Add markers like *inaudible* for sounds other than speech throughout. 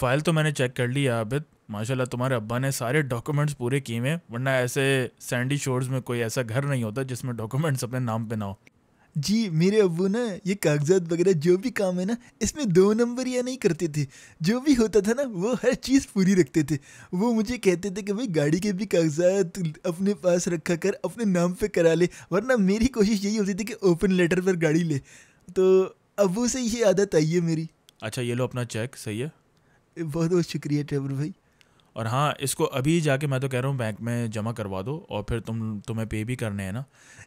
File तो मैंने check कर ली है आबिद माशाल्लाह तुम्हारे अब्बा ने सारे डॉक्यूमेंट्स पूरे किए हैं वरना ऐसे सैंडी शोर्स में कोई ऐसा घर नहीं होता जिसमें डॉक्यूमेंट्स अपने नाम पे ना हो जी मेरे अबू ना ये कागजात वगैरह जो भी काम है ना इसमें दो नंबर या नहीं करते थे जो भी होता था ना वो हर चीज़ पूरी रखते थे वो मुझे कहते थे कि भाई गाड़ी के भी कागजात अपने पास रखा कर अपने नाम पे करा ले वरना मेरी कोशिश यही होती थी कि ओपन लेटर पर गाड़ी ले तो अबू से ये आदत आई है मेरी अच्छा ये लो अपना चेक सही है बहुत बहुत शुक्रिया ट्रेवर भाई और हाँ इसको अभी जाके मैं तो कह रहा हूँ बैंक में जमा करवा दो और फिर तुम तुम्हें पे भी करने हैं ना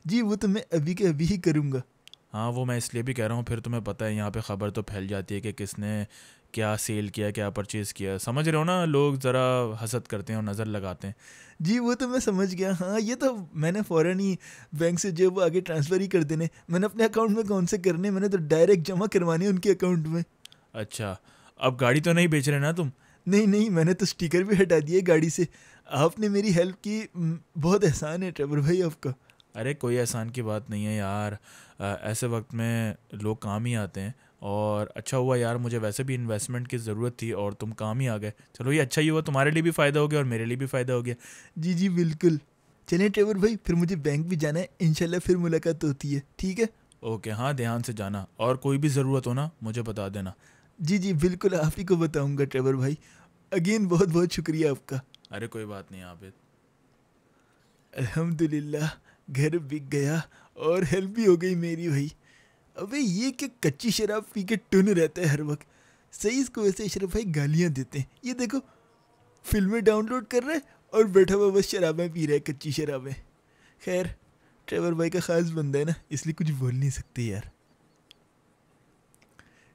जी वो तो मैं अभी के अभी ही करूँगा हाँ वो मैं इसलिए भी कह रहा हूँ फिर तुम्हें पता है यहाँ पे ख़बर तो फैल जाती है कि किसने क्या सेल किया क्या परचेज़ किया समझ रहे हो ना लोग ज़रा हसद करते हैं और नज़र लगाते हैं जी वो तो मैं समझ गया हाँ ये तो मैंने फ़ौर ही बैंक से जो वो आगे ट्रांसफ़र ही कर देने मैंने अपने अकाउंट में कौन से करने मैंने तो डायरेक्ट जमा करवाने उनके अकाउंट में अच्छा अब गाड़ी तो नहीं बेच रहे ना तुम नहीं नहीं मैंने तो स्टिकर भी हटा दिए गाड़ी से आपने मेरी हेल्प की बहुत एहसान है ट्रेवर भाई आपका अरे कोई एहसान की बात नहीं है यार आ, ऐसे वक्त में लोग काम ही आते हैं और अच्छा हुआ यार मुझे वैसे भी इन्वेस्टमेंट की ज़रूरत थी और तुम काम ही आ गए चलो ये अच्छा ही हुआ तुम्हारे लिए भी फ़ायदा हो गया और मेरे लिए भी फ़ायदा हो गया जी जी बिल्कुल चलें ट्रेवर भाई फिर मुझे बैंक भी जाना है इनशाला फिर मुलाकात होती है ठीक है ओके हाँ ध्यान से जाना और कोई भी ज़रूरत हो ना मुझे बता देना जी जी बिल्कुल आप ही को बताऊंगा ट्रेवर भाई अगेन बहुत बहुत शुक्रिया आपका अरे कोई बात नहीं आप अल्हम्दुलिल्लाह घर बिक गया और हेल्प भी हो गई मेरी भाई अबे ये कि कच्ची शराब पी के टुन रहता है हर वक्त सही को ऐसे अशरफ भाई गालियाँ देते हैं ये देखो फिल्में डाउनलोड कर रहे हैं और बैठा हुआ बस शराबें पी रहा है कच्ची शराबें खैर ट्रेवर भाई का ख़ास बंदा है ना इसलिए कुछ बोल नहीं सकते यार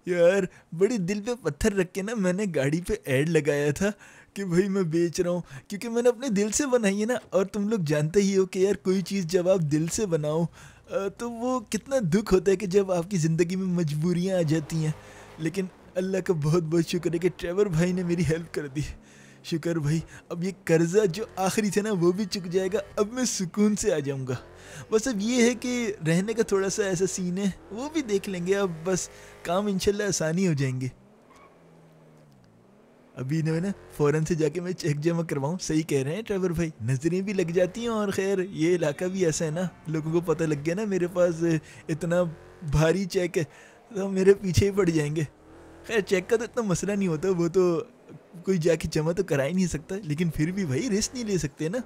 यार बड़े दिल पे पत्थर रख के ना मैंने गाड़ी पे ऐड लगाया था कि भाई मैं बेच रहा हूँ क्योंकि मैंने अपने दिल से बनाई है ना और तुम लोग जानते ही हो कि यार कोई चीज़ जब आप दिल से बनाओ तो वो कितना दुख होता है कि जब आपकी ज़िंदगी में मजबूरियाँ आ जाती हैं लेकिन अल्लाह का बहुत बहुत शुक्र है कि ट्रेवर भाई ने मेरी हेल्प कर दी शुक्र भाई अब ये कर्ज़ा जो आखिरी था ना वो भी चुक जाएगा अब मैं सुकून से आ जाऊँगा बस अब ये है कि रहने का थोड़ा सा ऐसा सीन है वो भी देख लेंगे अब बस काम इनशाला आसानी हो जाएंगे अभी ना फ़ौरन से जाके मैं चेक जमा करवाऊँ सही कह रहे हैं ट्रेवर भाई नज़रें भी लग जाती हैं और खैर ये इलाका भी ऐसा है ना लोगों को पता लग गया ना मेरे पास इतना भारी चेक है तो मेरे पीछे ही पड़ जाएंगे खैर चेक का तो इतना मसला नहीं होता वो तो कोई जाके जमा तो करा ही नहीं सकता लेकिन फिर भी भाई रिस्क नहीं ले सकते ना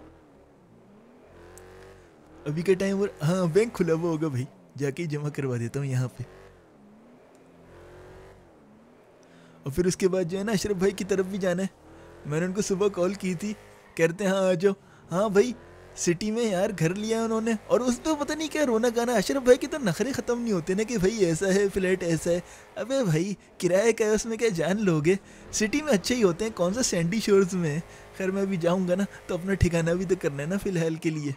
अभी का टाइम और हाँ बैंक खुला हुआ होगा भाई जाके जमा करवा देता हूँ यहाँ पे और फिर उसके बाद जो है ना अशरफ भाई की तरफ भी जाना है मैंने उनको सुबह कॉल की थी कहते हैं हाँ आ जाओ हाँ भाई सिटी में यार घर लिया उन्होंने और उस पर तो पता नहीं क्या रोना गाना अशरफ भाई के तो नखरे ख़त्म नहीं होते ना कि भाई ऐसा है फ्लैट ऐसा है अबे भाई किराए का है उसमें क्या जान लोगे सिटी में अच्छे ही होते हैं कौन सा सैंडी शोर्स में खैर मैं अभी जाऊँगा ना तो अपना ठिकाना भी तो करना है ना फ़िलहाल के लिए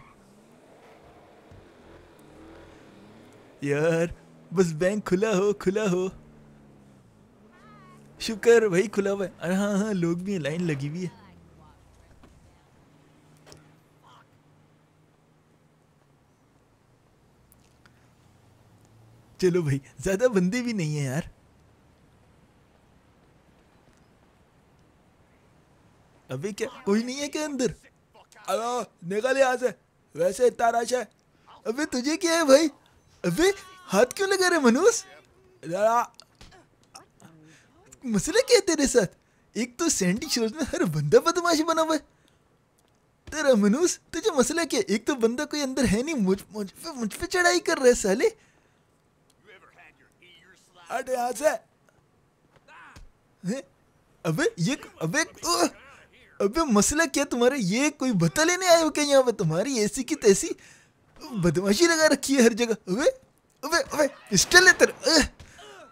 यार बस बैंक खुला हो खुला हो शुक्र भाई खुला हुआ है अरे हाँ हाँ लोग भी लाइन लगी हुई है चलो भाई ज़्यादा बंदे भी नहीं है यार अभी क्या कोई नहीं है क्या अंदर अरे निकल यहां से वैसे इतना रश है अबे तुझे क्या है भाई अबे हाथ क्यों लगा रहे मनुष मसला क्या है तेरे साथ एक तो सैंडी शोज में हर बंदा बदमाश बना हुआ है तेरा मनुष तुझे मसला क्या एक तो बंदा कोई अंदर है नहीं मुझ मुझ पे मुझ पे चढ़ाई कर रहा है साले हट यहां से अबे ये अबे अबे मसला क्या तुम्हारा ये कोई बता लेने आए हो क्या यहाँ पे तुम्हारी तो ऐसी की तैसी बदमाशी लगा रखी है हर जगह अबे अबे अबे पिस्टल है तेरा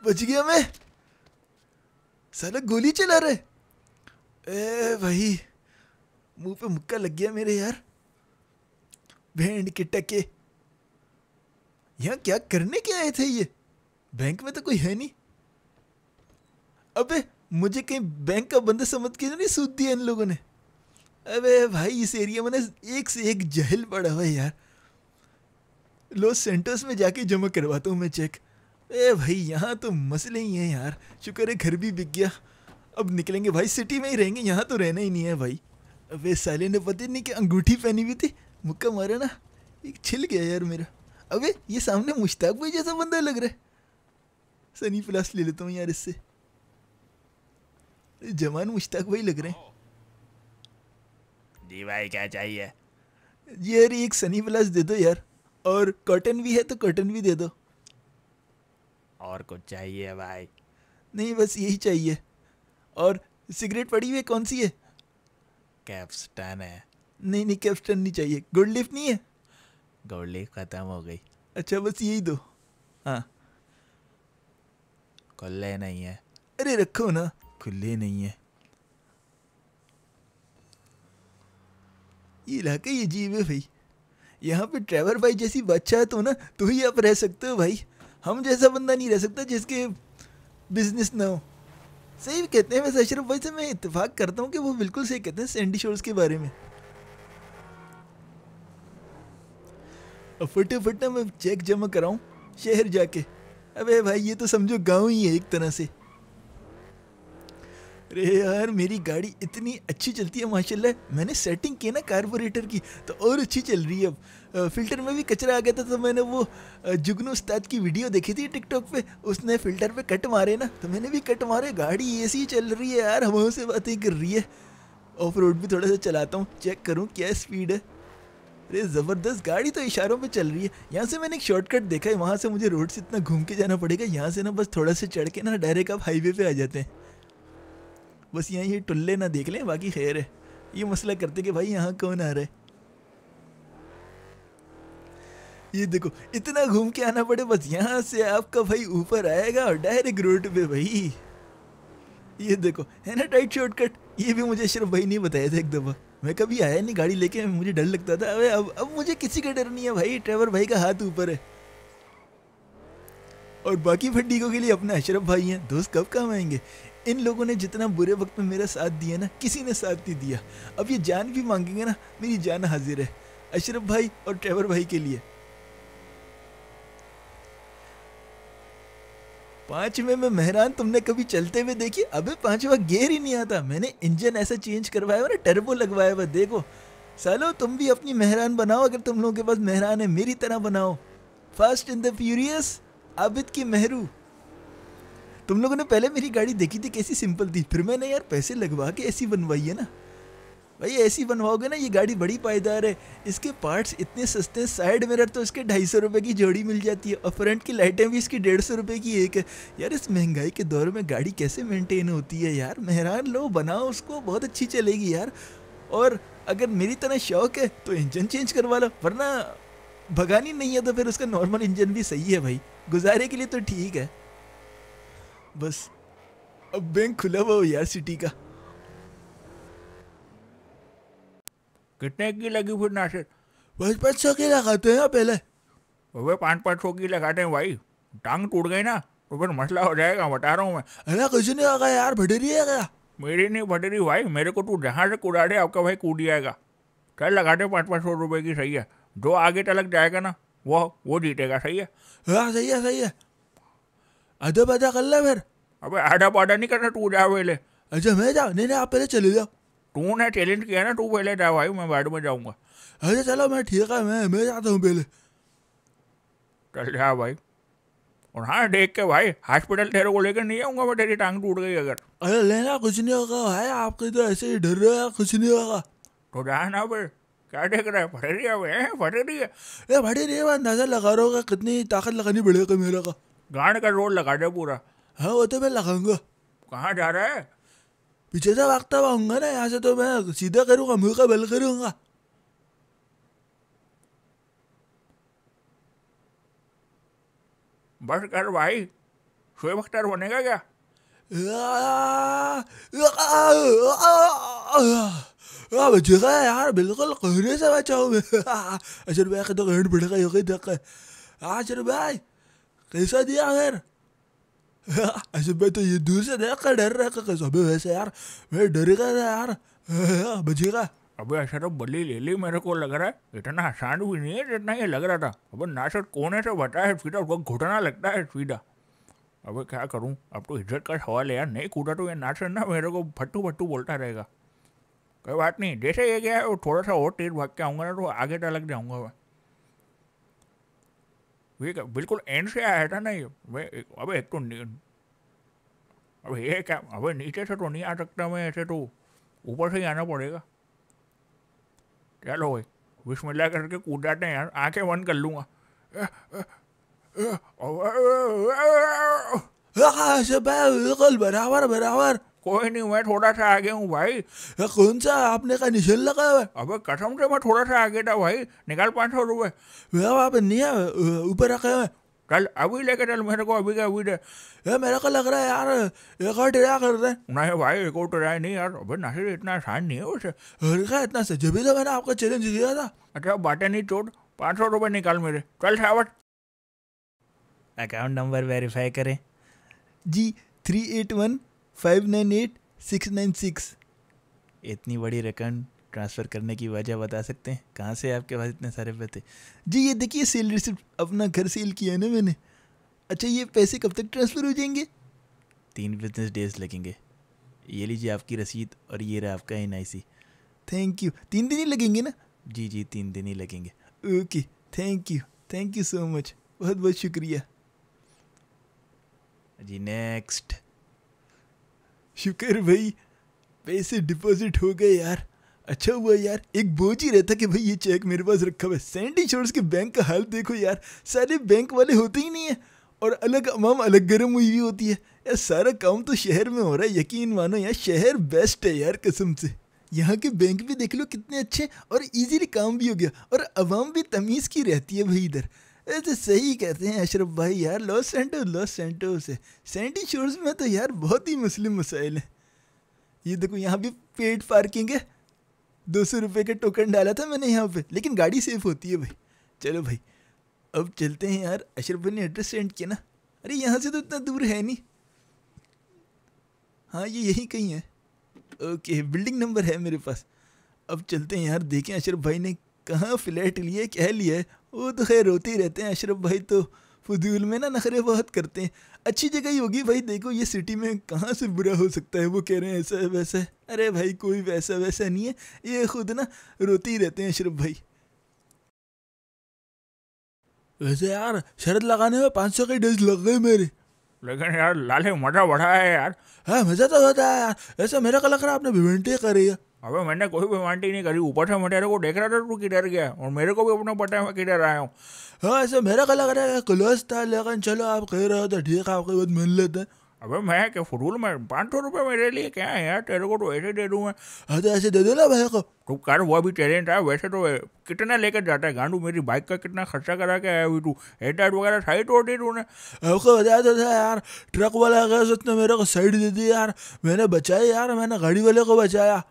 बच गया मैं साला गोली चला रहे ए भाई मुंह पे मुक्का लग गया मेरे यार भेंड के टके यहाँ क्या करने के आए थे ये बैंक में तो कोई है नहीं अबे मुझे कहीं बैंक का बंदा समझ के नहीं सूद दिया इन लोगों ने अबे भाई इस एरिया में ना एक से एक जहल पड़ा हुआ यार लॉस सेंटर्स में जाके जमा करवाता हूँ मैं चेक ए भाई यहाँ तो मसले ही हैं यार शुक्र है घर भी बिक गया अब निकलेंगे भाई सिटी में ही रहेंगे यहाँ तो रहना ही नहीं है भाई अबे साले ने पता नहीं कि अंगूठी पहनी हुई थी मुक्का मारा ना एक छिल गया यार मेरा अबे ये सामने मुश्ताक भाई जैसा बंदा लग रहा है सनी प्लस ले लेता हूँ यार इससे जवान मुश्ताक वही लग रहे हैं जी भाई क्या चाहिए जी यार एक सनी प्लस दे दो यार और कॉटन भी है तो कॉटन भी दे दो और कुछ चाहिए भाई नहीं बस यही चाहिए और सिगरेट पड़ी हुई कौन सी है कैप्सटन है नहीं नहीं कैप्सटन नहीं चाहिए गोल्ड लिफ्ट नहीं है गोल्ड लिफ्ट ख़त्म हो गई अच्छा बस यही दो हाँ खुले नहीं है अरे रखो ना खुले नहीं है ये इलाका ही अजीब है भाई यहाँ पे ट्रैवर भाई जैसी बच्चा है तो ना तो ही आप रह सकते हो भाई हम जैसा बंदा नहीं रह सकता जिसके बिजनेस ना हो सही कहते हैं वैसे अशरफ भाई से मैं इतफाक करता हूँ कि वो बिल्कुल सही कहते हैं सैंडी शोर्स के बारे में फटे फटे मैं चेक जमा कराऊँ शहर जाके अबे भाई ये तो समझो गांव ही है एक तरह से अरे यार मेरी गाड़ी इतनी अच्छी चलती है माशाल्लाह मैंने सेटिंग की ना कार्बोरेटर की तो और अच्छी चल रही है अब फ़िल्टर में भी कचरा आ गया था तो मैंने वो जुगनू उस्ताद की वीडियो देखी थी टिकटॉक पे उसने फ़िल्टर पे कट मारे ना तो मैंने भी कट मारे गाड़ी ऐसी चल रही है यार हम से बातें कर रही है ऑफ रोड भी थोड़ा सा चलाता हूँ चेक करूँ क्या स्पीड है अरे ज़बरदस्त गाड़ी तो इशारों पे चल रही है यहाँ से मैंने एक शॉर्टकट देखा है वहाँ से मुझे रोड से इतना घूम के जाना पड़ेगा यहाँ से ना बस थोड़ा सा चढ़ के ना डायरेक्ट आप हाईवे पे आ जाते हैं बस यहाँ ये टुल्ले ना देख लें बाकी खैर है ये मसला करते कि भाई यहाँ कौन आ रहा है ये देखो इतना घूम के आना पड़े बस यहाँ से आपका भाई ऊपर आएगा और डायरेक्ट रोड पे भाई ये देखो है ना टाइट शॉर्टकट ये भी मुझे सिर्फ भाई नहीं बताया था एक दफ़ा मैं कभी आया नहीं गाड़ी लेके मुझे डर लगता था अबे अब अब मुझे किसी का डर नहीं है भाई ट्रेवर भाई का हाथ ऊपर है और बाकी फड्डीकों के लिए अपने अशरफ भाई हैं दोस्त कब काम आएंगे इन लोगों ने जितना बुरे वक्त में मेरा साथ दिया ना किसी ने साथ नहीं दिया अब ये जान भी मांगेंगे ना मेरी जान हाजिर है अशरफ भाई और ट्रेवर भाई के लिए पांचवे में मेहरान तुमने कभी चलते हुए देखी अबे पांचवा गेयर ही नहीं आता मैंने इंजन ऐसा चेंज करवाया हुआ ना टर्बो लगवाया हुआ देखो सालो तुम भी अपनी मेहरान बनाओ अगर तुम लोगों के पास मेहरान है मेरी तरह बनाओ first in the furious Abid की मेहरू तुम लोगों ने पहले मेरी गाड़ी देखी थी कैसी सिंपल थी फिर मैंने यार पैसे लगवा के ऐसी बनवाई है ना भाई ऐसी बनवाओगे ना ये गाड़ी बड़ी पायदार है इसके पार्ट्स इतने सस्ते हैं साइड मिरर तो इसके ढाई सौ रुपये की जोड़ी मिल जाती है और फ्रंट की लाइटें भी इसकी डेढ़ सौ रुपये की एक है यार इस महंगाई के दौर में गाड़ी कैसे मेंटेन होती है यार मेहरान लो बनाओ उसको बहुत अच्छी चलेगी यार और अगर मेरी तरह शौक है तो इंजन चेंज करवा लो वरना भगानी नहीं है तो फिर उसका नॉर्मल इंजन भी सही है भाई गुजारे के लिए तो ठीक है बस अब बैंक खुला हुआ हो यार सिटी का कितने की लगी फिर नासिर पाँच पाँच सौ की लगाते हैं पहले अबे पाँच पाँच सौ की लगाते हैं भाई टांग टूट गई ना तो फिर मसला हो जाएगा बता रहा हूँ मैं अरे कुछ नहीं होगा यार भटेरी है क्या मेरी नहीं भटेरी भाई मेरे को तू जहाँ से कूदा दे आपका भाई कूद जाएगा चल लगा दे पाँच पाँच सौ रुपये की सही है जो आगे तलक जाएगा ना वो वो जीतेगा सही है हाँ सही है सही है आधा आधा कर ले फिर अबे आधा पाधा नहीं करना टूट जाओ पहले अच्छा मैं जाओ नहीं नहीं आप पहले चले जाओ तूने चैलेंज किया ना तू पहले जा भाई मैं बाद में जाऊँगा अरे चलो मैं ठीक है मैं मैं जाता हूँ पहले चल जा भाई और हाँ देख के भाई हॉस्पिटल तेरे को लेकर नहीं आऊँगा मैं तेरी टांग टूट गई अगर अरे लेना कुछ नहीं होगा भाई आपके तो ऐसे ही डर रहा है कुछ नहीं होगा तो जा ना फिर क्या देख रहे हैं फटे रही है भाई फटे रही है अरे फटे रही है अंदाजा लगा रहा होगा कितनी ताकत लगानी पड़ेगा मेरे का गाड़ का रोड लगा दे पूरा हाँ वो तो मैं लगाऊंगा कहाँ जा रहा है पीछे से भागता पाऊंगा ना यहां से तो मैं सीधा करूंगा मुंह का बल करूंगा बस कर भाई सोए बख्तर बनेगा क्या बचेगा यार बिल्कुल कहने से बचाओ मैं अच्छा भाई का तो कहना पड़ेगा योगी तक अशर भाई कैसा दिया खैर ऐसे भाई तो ये दूर से देख कर डर रहा है अबे वैसे यार मैं डर गया था यार हाँ, बचेगा अबे ऐसा तो बली ले ली मेरे को लग रहा है इतना आसान भी नहीं है जितना ये लग रहा था अबे नासर कौन है तो है सीधा उसको घुटना लगता है सीधा अबे क्या करूँ अब तो इज्जत का सवाल है यार नहीं कूदा तो ये नासर ना मेरे को भट्टू भट्टू बोलता रहेगा कोई बात नहीं जैसे ये गया है थोड़ा सा और तेज भाग के आऊँगा ना तो आगे तक लग जाऊँगा मैं है बिल्कुल एंड से आया था ना ये अब एक तो अब ये क्या अब नीचे से तो नहीं आ सकता मैं ऐसे तो ऊपर से ही आना पड़ेगा चलो भाई बिस्मिल्लाह करके कूद जाते हैं यार आंखें बंद कर लूँगा *laughs* बराबर बराबर कोई नहीं मैं थोड़ा सा आगे हूँ भाई ये कौन सा आपने का निशान लगा हुआ अबे कसम से मैं थोड़ा सा आगे था भाई निकाल पाँच सौ रुपये वह आप नहीं है ऊपर रखे हुए चल अभी लेके चल मेरे को अभी के अभी दे ये मेरे को लग रहा है यार एक और टिरा कर दे नहीं भाई एक और टिरा नहीं यार अबे नासिर इतना आसान नहीं है उसे हर का इतना से जब भी तो मैंने आपका चैलेंज दिया था अच्छा बाटे नहीं चोट पाँच सौ रुपये निकाल मेरे चल सावट अकाउंट नंबर वेरीफाई करें जी three eight one five nine eight six nine six इतनी बड़ी रकम ट्रांसफ़र करने की वजह बता सकते हैं कहाँ से आपके पास इतने सारे पैसे जी ये देखिए सेल रिसिप्ट अपना घर सेल किया है ना मैंने अच्छा ये पैसे कब तक ट्रांसफ़र हो जाएंगे तीन बिजनेस डेज लगेंगे ये लीजिए आपकी रसीद और ये रहा आपका एन थैंक यू तीन दिन ही लगेंगे ना जी जी तीन दिन ही लगेंगे okay thank you thank you so much बहुत बहुत शुक्रिया जी नेक्स्ट शुक्र भाई पैसे डिपॉजिट हो गए यार अच्छा हुआ यार एक बोझ ही रहता कि भाई ये चेक मेरे पास रखा हुआ है सैंडी शोर्स के बैंक का हाल देखो यार सारे बैंक वाले होते ही नहीं है और अलग अमाम अलग गर्म हुई भी होती है यार सारा काम तो शहर में हो रहा है यकीन मानो यार शहर बेस्ट है यार कसम से यहाँ के बैंक भी देख लो कितने अच्छे और इजीली काम भी हो गया और आवाम भी तमीज़ की रहती है भाई इधर तो सही कहते हैं अशरफ भाई यार लॉस सेंटो लॉस सेंटो से सेंटी शोर्स में तो यार बहुत ही मुस्लिम मसाइल हैं ये देखो यहाँ भी पेड पार्किंग है दो सौ रुपये का टोकन डाला था मैंने यहाँ पे लेकिन गाड़ी सेफ होती है भाई चलो भाई अब चलते हैं यार अशरफ भाई ने एड्रेस सेंड किया ना अरे यहाँ से तो इतना दूर है नहीं हाँ ये यही कहीं है ओके बिल्डिंग नंबर है मेरे पास अब चलते हैं यार देखें अशरफ भाई ने कहाँ फ्लैट लिए कह लिए वो तो खैर रोते ही रहते हैं अशरफ भाई तो फजूल में ना नखरे बहुत करते हैं अच्छी जगह ही होगी भाई देखो ये सिटी में कहाँ से बुरा हो सकता है वो कह रहे हैं ऐसा है वैसा है अरे भाई कोई वैसा वैसा नहीं है ये खुद ना रोते ही रहते हैं अशरफ भाई वैसे यार शरद लगाने में पाँच सौ के डज लग गए मेरे लेकिन यार लाले मजा बढ़ा है यार हाँ मज़ा तो होता है यार ऐसा मेरा का आपने भिवेंटी करी है अबे मैंने कोई भी पेमेंटी नहीं करी ऊपर से मटेरे को देख रहा था तू किधर गया और मेरे को भी अपना पता है मैं किधर आया हूँ हाँ ऐसे मेरा का लग रहा है क्लोज था लेकिन चलो आप कह रहे हो ठीक है आपके बाद मिल लेते हैं अबे मैं क्या फजूल में पाँच सौ रुपये मेरे लिए क्या है यार तेरे को तो ऐसे दे दूँ मैं हाँ तो ऐसे दे दो ना भाई को तो कर वो अभी टैलेंट है वैसे तो कितना लेकर जाता है गांडू मेरी बाइक का कितना खर्चा करा के आया हुई तू हेडलाइट वगैरह सही तोड़ दी तूने आपको बताया तो था यार ट्रक वाला गया उसने मेरे को साइड दे दी यार मैंने बचाया यार मैंने गाड़ी वाले को बचाया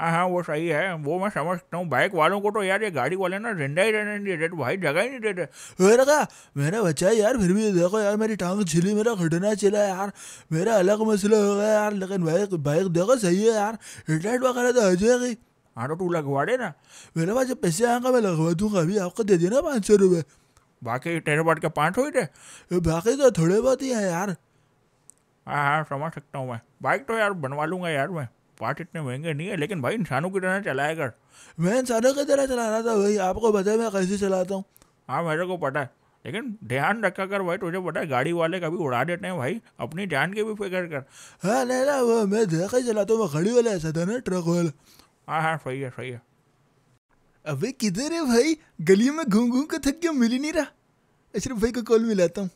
हाँ हाँ वो सही है वो मैं समझता हूँ बाइक वालों को तो यार ये गाड़ी वाले ना जिंदा ही रहने नहीं देते भाई जगह ही नहीं देते मेरा कहा मेरा बच्चा यार फिर भी देखो यार मेरी टांग छिली मेरा घटना चला यार मेरा अलग मसला हो गया यार लेकिन बाइक बाइक देखो सही है यार हेडलाइट वगैरह तो हो जाएगी हाँ तो तू लगवा देना मेरे पास जब पैसे आएंगे मैं लगवा दूंगा अभी आपको दे देना पाँच सौ रुपये बाकी तेरे बाट के पाँच हो थे बाकी तो थोड़े बहुत ही है यार हाँ हाँ समझ सकता हूँ मैं बाइक तो यार बनवा लूँगा यार मैं पार्ट इतने महंगे नहीं है लेकिन भाई इंसानों की तरह चलाया कर मैं इंसानों की तरह चलाना था भाई आपको पता है मैं कैसे चलाता हूँ हाँ मेरे को पता है लेकिन ध्यान रखा कर भाई तुझे पता है गाड़ी वाले कभी उड़ा देते हैं भाई अपनी जान की भी फिक्र कर हाँ नहीं ना वो मैं देखा ही चलाता हूँ मैं गाड़ी वाला ऐसा था ना ट्रक वाला हाँ हाँ सही है सही है अबे किधर है भाई गली में घूम घूम के थक गया मिल ही नहीं रहा अशरफ भाई को कॉल मिलाता हूँ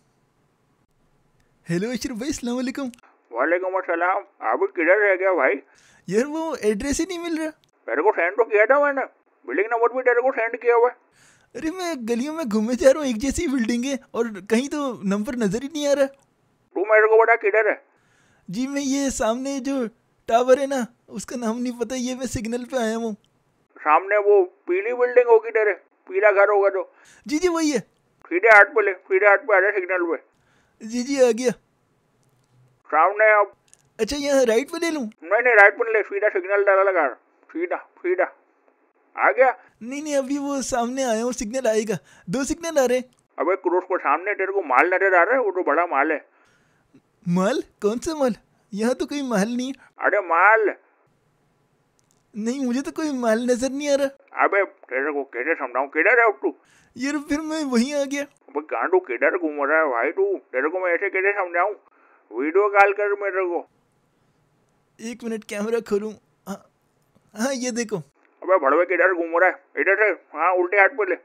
हेलो अशरफ भाई अस्सलाम वालेकुम वालेकुम अस्सलाम आप किधर रह गया भाई यार वो एड्रेस ही नहीं मिल रहा मेरे को सेंड तो किया था मैंने बिल्डिंग नंबर भी तेरे को सेंड किया हुआ अरे मैं गलियों में घूमे जा रहा हूँ एक जैसी बिल्डिंग है और कहीं तो नंबर नजर ही नहीं आ रहा तू मेरे को बड़ा किधर है जी मैं ये सामने जो टावर है ना उसका नाम नहीं पता ये मैं सिग्नल पे आया हूँ सामने वो पीली बिल्डिंग होगी तेरे पीला घर होगा तो जी जी वही है सीधे हाथ पे ले सीधे हाथ पे आ जाए सिग्नल पे जी जी आ गया सामने अब अच्छा यहाँ राइट पे ले लूँ नहीं नहीं राइट पे ले सीधा सिग्नल डाला लगा सीधा सीधा आ गया नहीं नहीं अभी वो सामने आया और सिग्नल आएगा दो सिग्नल आ रहे अबे क्रोस को सामने तेरे को माल नजर आ रहा है वो तो बड़ा माल है माल कौन सा माल यहाँ तो कोई माल नहीं अरे माल नहीं मुझे तो कोई माल नजर नहीं आ रहा अबे तेरे को कैसे समझाऊं किधर है तू यार फिर मैं वहीं आ गया अबे गांडू किधर घूम रहा है भाई तू तेरे को मैं ऐसे कैसे समझाऊं वीडियो कॉल कर मेरे को एक मिनट कैमरा खोलूं हाँ हाँ ये देखो अबे भड़वे किधर घूम रहा है इधर से हाँ उल्टे हाथ पे ले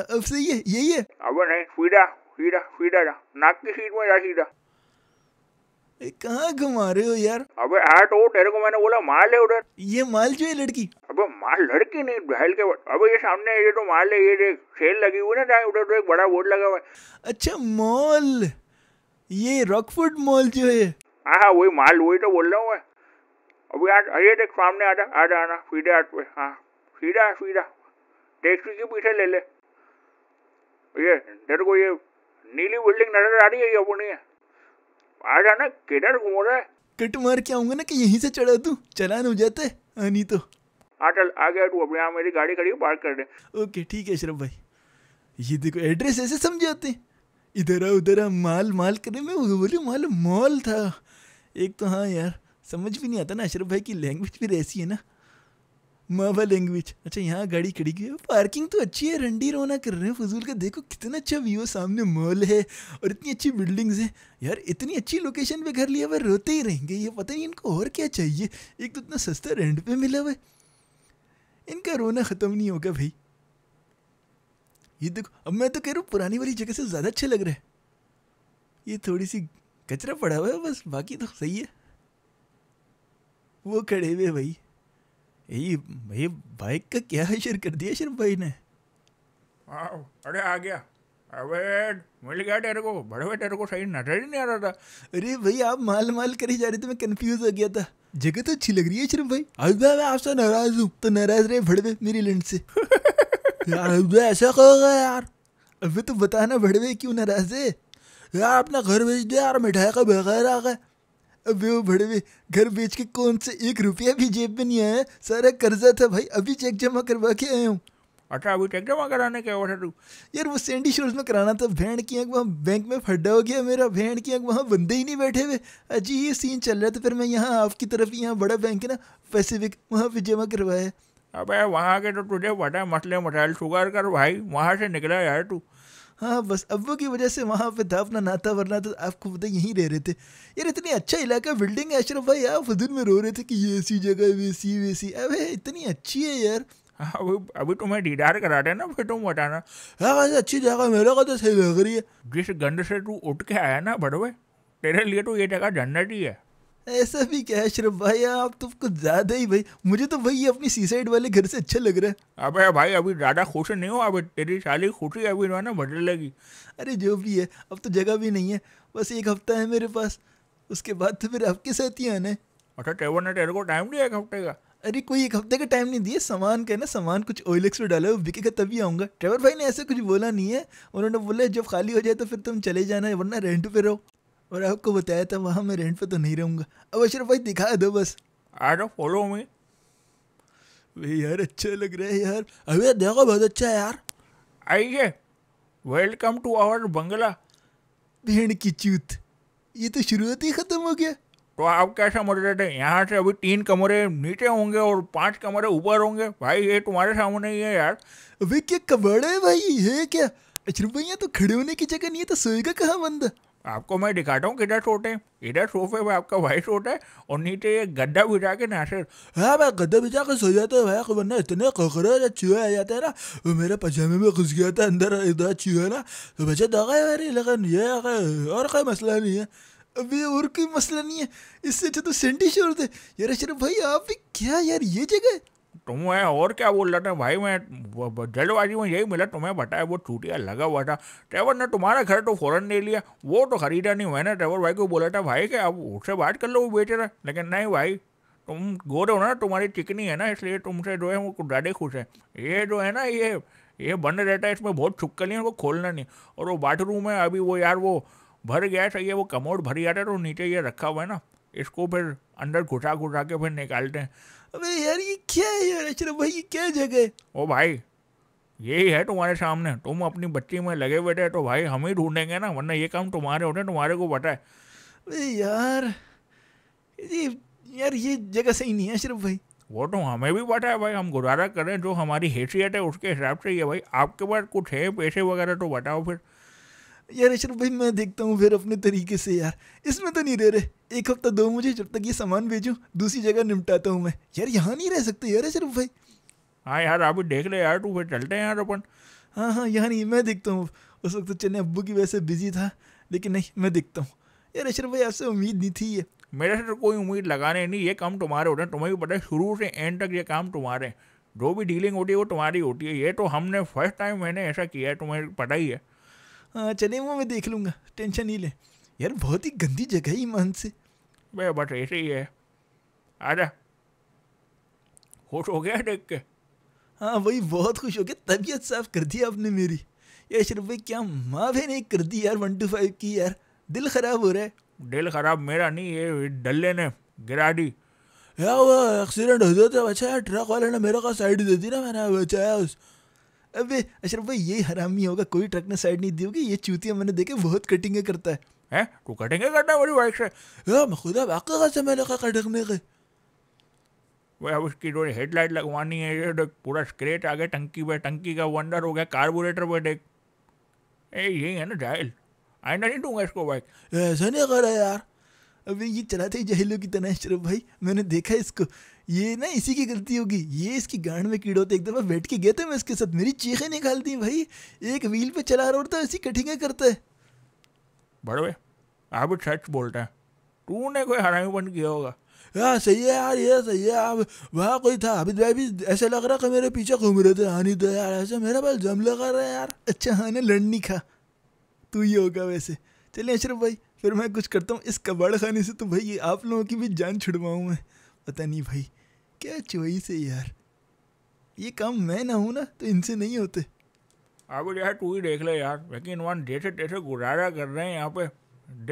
अब सही है यही है अबे नहीं सीधा सीधा सीधा जा नाक की सीट में जा सीधा कहाँ घुमा रहे हो यार अबे आठ ओ तेरे को मैंने बोला माल है उधर ये माल जो है लड़की अबे माल लड़की नहीं बहल के बाद अबे ये सामने ये तो माल है ये देख सेल लगी हुई ना उधर तो एक बड़ा बोर्ड लगा हुआ है अच्छा मॉल ये रॉकफोर्ड मॉल जो है हाँ हाँ वही माल वही तो बोल रहा हूँ मैं अभी आज अरे देख सामने आ जा आ जा आना सीधे हाथ पे हाँ सीधा सीधा टैक्सी के पीछे ले ले ये तेरे को ये नीली बिल्डिंग नजर आ रही है ये अपनी आ जाना किधर घूम रहा है कट मार के आऊंगा ना कि यहीं से चढ़ा तू चलान हो जाते है हाँ, नहीं तो हाँ चल आ गया तू अपने यहाँ मेरी गाड़ी खड़ी पार्क कर दे ओके ठीक है अशरफ भाई ये देखो एड्रेस ऐसे समझाते इधर उधर माल माल करने में बोले माल मॉल था एक तो हाँ यार समझ भी नहीं आता ना अशरफ भाई की लैंग्वेज भी ऐसी है ना मावा लैंग्वेज अच्छा यहाँ गाड़ी खड़ी की है पार्किंग तो अच्छी है रंडी रोना कर रहे हैं फजूल का देखो कितना अच्छा व्यू है सामने मॉल है और इतनी अच्छी बिल्डिंग्स हैं यार इतनी अच्छी लोकेशन पे घर लिया हुआ रोते ही रहेंगे ये पता नहीं इनको और क्या चाहिए एक तो इतना सस्ता रेंट पे मिला हुआ इनका रोना ख़त्म नहीं होगा भाई ये देखो अब मैं तो कह रहा हूँ पुरानी वाली जगह से ज़्यादा अच्छा लग रहा है ये थोड़ी सी कचरा पड़ा हुआ है बस बाकी तो सही है वो खड़े हुए भाई यही भाई बाइक का क्या असर कर दिया शर्फ भाई ने अरे आ गया अबे मिल गया तेरे को बड़े हुए तेरे को सही नजर ही नहीं आ रहा था अरे भाई आप माल माल ही जा रहे थे मैं कंफ्यूज हो गया था जगह तो अच्छी लग रही है शर्फ भाई अब मैं आपसे नाराज हूँ तो नाराज रहे भड़वे मेरी लंड से *laughs* यार ऐसा कहोगा यार अबे तो बताना भड़वे क्यों नाराज है यार अपना घर बेच दिया यार मिठाई का बगैर आ गए अबे वो बड़े घर बेच के कौन से एक रुपया भी जेब में नहीं आया सारा कर्जा था भाई अभी चेक जमा करवा के आया हूँ अच्छा अभी चेक जमा कराने के हुआ तू यार वो सैंडी शोर्स में कराना था भैंड की आँख वहाँ बैंक में फड्डा हो गया मेरा भैंड की आँख वहाँ बंदे ही नहीं बैठे हुए अजी ये सीन चल रहा था फिर मैं यहाँ आपकी तरफ यहाँ बड़ा बैंक है ना पैसिफिक वहाँ पर जमा करवाया अब वहाँ के तो तुझे बड़ा मसले मसाइल शुगर कर भाई वहाँ से निकला यार तू हाँ बस अब्बू की वजह से वहाँ पे था अपना नाता वरना तो आपको पता यहीं रह रहे थे यार इतनी अच्छा इलाका बिल्डिंग है अशरफ भाई आप दिन में रो रहे थे कि ये ऐसी जगह वैसी वैसी अबे इतनी अच्छी है यार हाँ, अभी अभी तो तुम्हें दीदार करा देना फिर तुम बताना हाँ वैसे अच्छी जगह मेरे को तो सही लग रही है जिस गंध से तू उठ के आया ना बड़ो तेरे लिए तो ये जगह जन्नत ही है ऐसा भी क्या है शरफ़ भाई आप तो कुछ ज्यादा ही भाई मुझे तो भाई अपनी अपनी सीसाइड वाले घर से अच्छा लग रहा है अबे भाई अभी ज़्यादा खुश नहीं हो अब तेरी साली खुशी अभी ना बढ़ने लगी अरे जो भी है अब तो जगह भी नहीं है बस एक हफ्ता है मेरे पास उसके बाद तो फिर आपके साथ ही आना है अच्छा टेबल ने तेरे को टाइम दिया एक हफ्ते का अरे कोई एक हफ्ते का टाइम नहीं दिया सामान का ना सामान कुछ ओइलेक्स में डाला है बिकेगा तभी आऊँगा ट्रेवर भाई ने ऐसे कुछ बोला नहीं है उन्होंने बोला जब खाली हो जाए तो फिर तुम चले जाना वरना रेंट पे रहो और आपको बताया था वहाँ मैं रेंट पे तो नहीं रहूँगा अब अशरफ भाई दिखा दो बस जाओ फॉलो मी वे यार अच्छा लग रहा है यार अबे देखो बहुत अच्छा है यार आइए वेलकम टू आवर बंगला भेड़ की चूत ये तो शुरुआत ही ख़त्म हो गया तो आप क्या समझ रहे थे यहाँ से अभी तीन कमरे नीचे होंगे और पांच कमरे ऊपर होंगे भाई ये तुम्हारे सामने ही है यार अभी क्या कबड़ है भाई ये क्या अशरफ भैया तो खड़े होने की जगह नहीं है तो सोएगा कहाँ बंद आपको मैं दिखाता हूँ किधर सोते हैं इधर सोफे पे आपका भाई सोता है और नीचे ये गद्दा बिछा के नासिर हाँ भाई गद्दा बिछा के सो जाते हैं भाई वरना इतने ककड़े चूहे आ जाते हैं ना वो मेरे पजामे में घुस गया था अंदर इधर चूहे ना तो बच्चे दगा है मेरी लगन ये और कोई मसला नहीं है अभी और कोई मसला नहीं है इससे अच्छा तो सेंटी शोर थे यार अशरफ भाई आप भी क्या यार ये जगह तुम्हें और क्या बोल रहा था भाई मैं जल्दबाजी में यही मिला तुम्हें बताया वो छूटिया लगा हुआ था ट्रेवर ने तुम्हारा घर तो फ़ौरन ले लिया वो तो ख़रीदा नहीं मैंने ट्रेवर भाई को बोला था भाई क्या अब उससे बात कर लो वो बेच रहा लेकिन नहीं भाई तुम गोरे हो ना तुम्हारी चिकनी है ना इसलिए तुमसे जो है वो ज़्यादा खुश है ये जो है ना ये ये बंद रहता है इसमें बहुत है वो खोलना नहीं और वो बाथरूम है अभी वो यार वो भर गया था ये वो कमोड भरी जाता है तो नीचे ये रखा हुआ है ना इसको फिर अंदर घुसा घुटा के फिर निकालते हैं अबे यार ये क्या है यार अच्छा भाई ये क्या जगह ओ भाई यही है तुम्हारे सामने तुम अपनी बच्ची में लगे बैठे तो भाई हम ही ढूंढेंगे ना वरना ये काम तुम्हारे होते तुम्हारे को पता है अरे यार ये यार ये जगह सही नहीं है अशरफ भाई वो तो हमें भी पता है भाई हम गुजारा करें जो हमारी हैसियत है उसके हिसाब से ये भाई आपके पास कुछ है पैसे वगैरह तो बताओ फिर यार अशरफ भाई मैं देखता हूँ फिर अपने तरीके से यार इसमें तो नहीं रह रहे एक हफ्ता दो मुझे जब तक ये सामान भेजूँ दूसरी जगह निपटाता हूँ मैं यार यहाँ नहीं रह सकते यार अशरफ भाई हाँ यार आप देख ले यार तू फिर चलते हैं यार अपन हाँ हाँ यहाँ नहीं मैं देखता हूँ उस वक्त तो चलने अब्बू की वजह से बिजी था लेकिन नहीं मैं देखता हूँ यार अशरफ भाई आपसे उम्मीद नहीं थी ये मेरे से तो कोई उम्मीद लगाने नहीं ये काम तुम्हारे होते हैं तुम्हें भी पता है शुरू से एंड तक ये काम तुम्हारे जो भी डीलिंग होती है वो तुम्हारी होती है ये तो हमने फर्स्ट टाइम मैंने ऐसा किया है तुम्हें पता ही है हाँ, चले वो मैं देख लूँगा टेंशन नहीं ले यार बहुत ही गंदी जगह है ईमान से मैं बट ऐसे ही है आ जा खुश हो गया देख के हाँ भाई बहुत खुश हो गया तबीयत साफ कर दी आपने मेरी यार शरफ भाई क्या माँ भी नहीं कर दी यार वन टू फाइव की यार दिल खराब हो रहा है दिल खराब मेरा नहीं ये डल्ले ने गिरा दी यार वो एक्सीडेंट हो जाता अच्छा यार ट्रक वाले ने मेरे को साइड दे दी ना मैंने बचाया उस अबे अशरफ भाई ये हरामी होगा कोई ट्रक ने साइड नहीं दी होगी ये चूतिया मैंने देखे बहुत कटिंग करता है हैं तू करना है बड़ी बाइक हाँ, से खुदा वाकई का समय लगा कटने के वह उसकी जो हेडलाइट लगवानी है ये देख तो पूरा स्क्रेच आ गया टंकी पर टंकी का वंडर हो गया कार्बोरेटर पर देख ए यही है ना डायल आई नहीं दूंगा इसको बाइक ऐसा नहीं करा यार अबे ये चलाते ही जहेलों की तरह शरभ भाई मैंने देखा इसको ये ना इसी की गलती होगी ये इसकी गांड में कीड़ो होते एक दफ़ा बैठ के गए थे मैं इसके साथ मेरी चीखें निकाल दी भाई एक व्हील पे चला रहा होता है ऐसी कटिंगें करता है बड़े आप सच बोलते हैं तूने कोई हरामीपन किया होगा हाँ सही है यार ये सही है आप वहाँ कोई था अभी भाई भी ऐसा लग रहा था मेरे पीछे घूम रहे थे हानि तो यार ऐसा मेरा पास जम लगा रहा है यार अच्छा हाँ ने लड़नी खा तू ही होगा वैसे चलिए अशरफ भाई फिर मैं कुछ करता हूँ इस कबाड़ खाने से तो भाई आप लोगों की भी जान छुड़वाऊँ मैं पता नहीं भाई क्या चोई है यार ये काम मैं ना हूँ ना तो इनसे नहीं होते अब यार तू ही देख ले यार लेकिन वन जैसे तैसे गुजारा कर रहे हैं यहाँ पे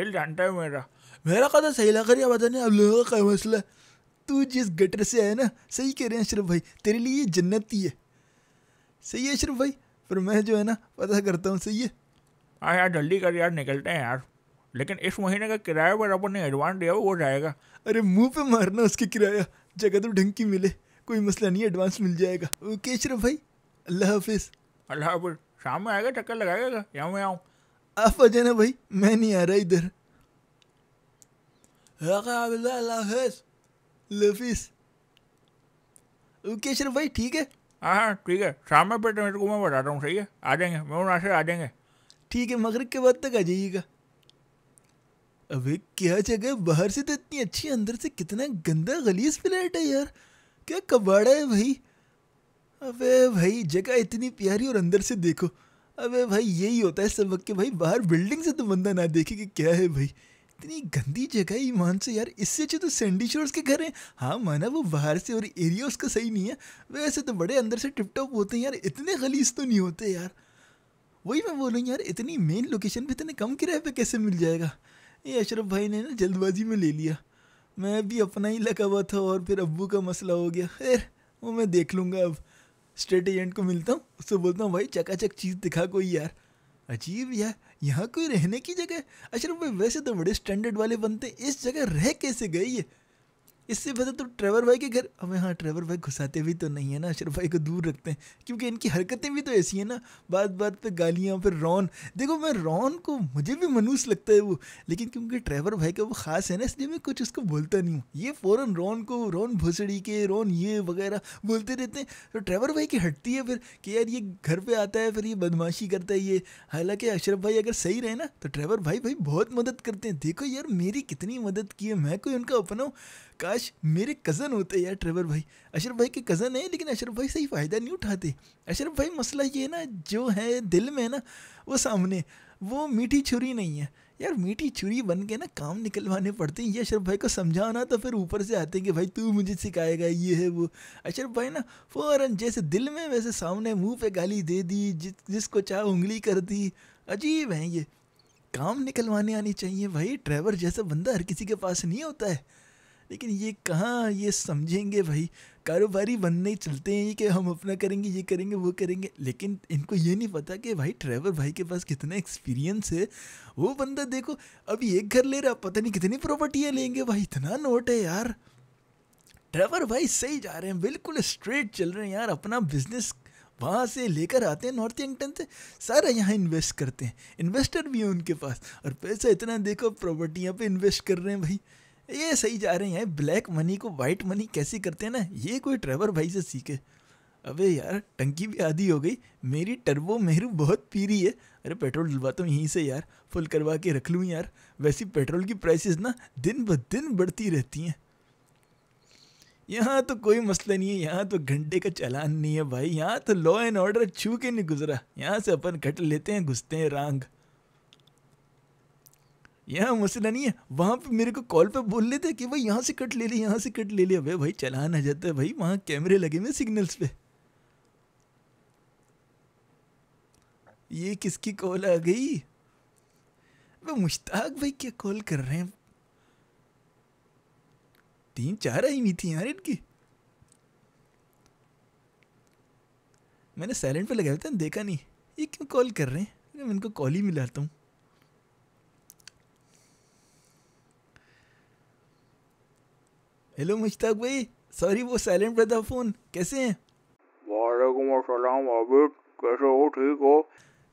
दिल जानता है मेरा मेरा कदा सही लगा रहा पता नहीं अब लोगों का मसला तू जिस गटर से आया ना सही कह रहे हैं अशरफ भाई तेरे लिए ये जन्नत ही है सही है अशरफ भाई पर मैं जो है ना पता करता हूँ सही है हाँ यार जल्दी कर यार निकलते हैं यार लेकिन इस महीने का किराया अपन ने एडवांस दिया वो जाएगा अरे मुंह पे मारना उसके किराया जगह तो ढंग की मिले कोई मसला नहीं एडवांस मिल जाएगा ओके शरफ़ भाई अल्लाह हाफिज़ अल्लाह हाफिज़ शाम में आएगा चक्कर लगाएगा यहाँ मैं आऊँ आप आ जाना भाई मैं नहीं आ रहा इधर ओके शरफ़ भाई ठीक है हाँ हाँ ठीक है शाम में बैठे तो मेरे को मैं बताता हूँ सही है आ जाएंगे मैं वहाँ से आ जाएंगे ठीक है मगरब के बाद तक आ जाइएगा अबे क्या जगह बाहर से तो इतनी अच्छी अंदर से कितना गंदा गलीस फ्लैट है यार क्या कबाड़ा है भाई अबे भाई जगह इतनी प्यारी और अंदर से देखो अबे भाई यही होता है सबक के भाई बाहर बिल्डिंग से तो बंदा ना देखे कि क्या है भाई इतनी गंदी जगह है ईमान से यार इससे अच्छे तो सैंडी शोर्स के घर हैं हाँ माना वो बाहर से और एरिया उसका सही नहीं है वैसे तो बड़े अंदर से टिप टॉप होते हैं यार इतने गलीस तो नहीं होते यार वही मैं बोलूँ यार इतनी मेन लोकेशन पे इतने कम किराए पे कैसे मिल जाएगा ये अशरफ भाई ने ना जल्दबाजी में ले लिया मैं भी अपना ही लगा हुआ था और फिर अब्बू का मसला हो गया खैर वो मैं देख लूँगा अब स्टेट एजेंट को मिलता हूँ उससे बोलता हूँ भाई चकाचक चीज़ दिखा कोई यार अजीब यार यहाँ कोई रहने की जगह अशरफ भाई वैसे तो बड़े स्टैंडर्ड वाले बनते इस जगह रह कैसे गई ये इससे पता तो ट्रेवर भाई के घर हमें हाँ ट्रेवर भाई घुसाते भी तो नहीं है ना अशरफ भाई को दूर रखते हैं क्योंकि इनकी हरकतें भी तो ऐसी हैं ना बात बात पे गालियाँ फिर रॉन देखो मैं रॉन को मुझे भी मनूस लगता है वो लेकिन क्योंकि ट्रेवर भाई का वो ख़ास है ना इसलिए मैं कुछ उसको बोलता नहीं हूँ ये फ़ौर रॉन को रॉन भूसड़ी के रॉन ये वगैरह बोलते रहते हैं तो ट्रेवर भाई की हटती है फिर कि यार ये घर पर आता है फिर ये बदमाशी करता है ये हालाँकि अशरफ भाई अगर सही रहे ना तो ट्रेवर भाई भाई बहुत मदद करते हैं देखो यार मेरी कितनी मदद की है मैं कोई उनका अपना काश काश मेरे कज़न होते यार ट्रेवर भाई अशरफ भाई के कज़न है लेकिन अशरफ भाई सही फ़ायदा नहीं उठाते अशरफ भाई मसला ये ना जो है दिल में ना वो सामने वो मीठी छुरी नहीं है यार मीठी छुरी बन के ना काम निकलवाने पड़ते हैं ये अशरफ भाई को समझाना तो फिर ऊपर से आते हैं कि भाई तू मुझे सिखाएगा ये है वो अशरफ भाई ना फ़ौरन जैसे दिल में वैसे सामने मुंह पे गाली दे दी जिस जिसको चाह उंगली कर दी अजीब है ये काम निकलवाने आनी चाहिए भाई ड्राइवर जैसा बंदा हर किसी के पास नहीं होता है लेकिन ये कहाँ ये समझेंगे भाई कारोबारी बनने ही चलते हैं कि हम अपना करेंगे ये करेंगे वो करेंगे लेकिन इनको ये नहीं पता कि भाई ट्रेवर भाई के पास कितना एक्सपीरियंस है वो बंदा देखो अभी एक घर ले रहा पता नहीं कितनी प्रॉपर्टियाँ लेंगे भाई इतना नोट है यार ट्रेवर भाई सही जा रहे हैं बिल्कुल स्ट्रेट चल रहे हैं यार अपना बिजनेस वहाँ से लेकर आते हैं नॉर्थ एंगटन से सारा यहाँ इन्वेस्ट करते हैं इन्वेस्टर भी हैं उनके पास और पैसा इतना देखो प्रॉपर्टियाँ पे इन्वेस्ट कर रहे हैं भाई ये सही जा रहे हैं ब्लैक मनी को वाइट मनी कैसे करते हैं ना ये कोई ट्रेवर भाई से सीखे अबे यार टंकी भी आधी हो गई मेरी टर्बो मेहरू बहुत पीरी है अरे पेट्रोल डलवाता हूँ यहीं से यार फुल करवा के रख लूँ यार वैसी पेट्रोल की प्राइसेस ना दिन ब दिन बढ़ती रहती हैं यहाँ तो कोई मसला नहीं है यहाँ तो घंटे का चलान नहीं है भाई यहाँ तो लॉ एंड ऑर्डर छू के नहीं गुजरा यहाँ से अपन घट लेते हैं घुसते हैं रांग यहाँ मसला नहीं है वहाँ पे मेरे को कॉल पे बोल लेते कि भाई यहाँ से कट ले ले यहाँ से कट ले लिया अबे भाई चला ना जाता है भाई वहाँ कैमरे लगे हुए सिग्नल्स पे ये किसकी कॉल आ गई वो मुश्ताक भाई क्या कॉल कर रहे हैं तीन चार आई हुई थी यार इनकी मैंने साइलेंट पे लगाया था देखा नहीं ये क्यों कॉल कर रहे हैं मैं इनको कॉल ही मिलाता हूँ हेलो मुश्ताक भाई सॉरी वो साइलेंट पर था फ़ोन कैसे हैं वालेकुम अस्सलाम आबिद कैसे हो ठीक हो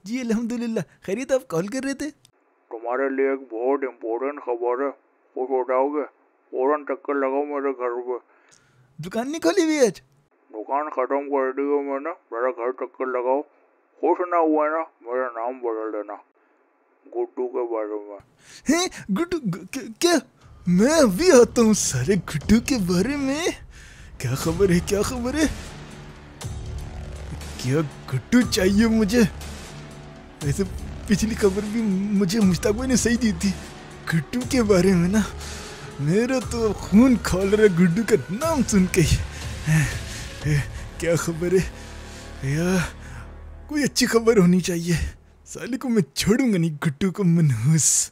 जी अल्हम्दुलिल्लाह खैरियत आप कॉल कर रहे थे तुम्हारे लिए एक बहुत इम्पोर्टेंट खबर है कुछ बताओगे फ़ौरन चक्कर लगाओ मेरे घर पे दुकान नहीं खोली हुई आज दुकान ख़त्म कर दी है मैंने मेरा घर चक्कर लगाओ खुश ना हुआ ना मेरा नाम बदल देना गुड्डू के बारे में गुड्डू क्या मैं अभी आता हूँ सारे गुड्डू के बारे में क्या खबर है क्या खबर है क्या गुड्डू चाहिए मुझे वैसे पिछली खबर भी मुझे मुश्ताक भाई ने सही दी थी गुड्डू के बारे में ना मेरा तो खून खोल रहा गुड्डू का नाम सुन के ही क्या खबर है या कोई अच्छी खबर होनी चाहिए साले को मैं छोड़ूंगा नहीं गुड्डू को मनहूस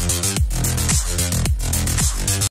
Thank you.